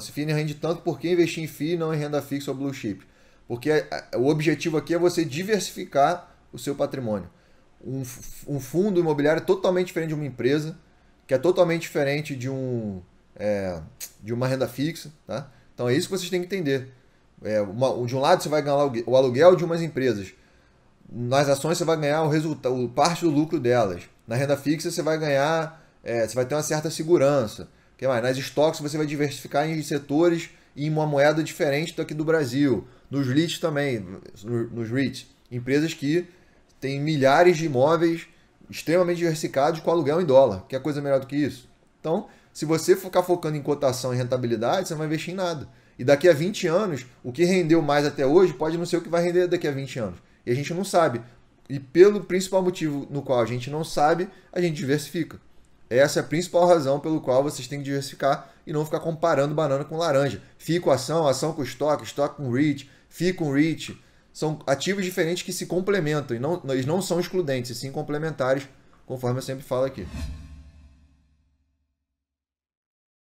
Se FII rende tanto, por que investir em FII e não em renda fixa ou blue chip? Porque o objetivo aqui é você diversificar o seu patrimônio. Um, um fundo imobiliário é totalmente diferente de uma empresa, que é totalmente diferente de, um, é, de uma renda fixa. Tá? Então é isso que vocês têm que entender. É, uma, de um lado você vai ganhar o aluguel de umas empresas. Nas ações você vai ganhar o resultado, parte do lucro delas. Na renda fixa você vai ganhar, é, você vai ter uma certa segurança que mais? Nas estoques você vai diversificar em setores e em uma moeda diferente do que do Brasil. Nos REITs também, nos REITs, empresas que têm milhares de imóveis extremamente diversificados com aluguel em dólar. Que é coisa melhor do que isso? Então, se você ficar focando em cotação e rentabilidade, você não vai investir em nada. E daqui a 20 anos, o que rendeu mais até hoje pode não ser o que vai render daqui a 20 anos. E a gente não sabe. E pelo principal motivo no qual a gente não sabe, a gente diversifica. Essa é a principal razão pelo qual vocês têm que diversificar e não ficar comparando banana com laranja. Fico ação, ação com estoque, estoque com REIT, fico com REIT. São ativos diferentes que se complementam e não, eles não são excludentes, e sim complementares, conforme eu sempre falo aqui.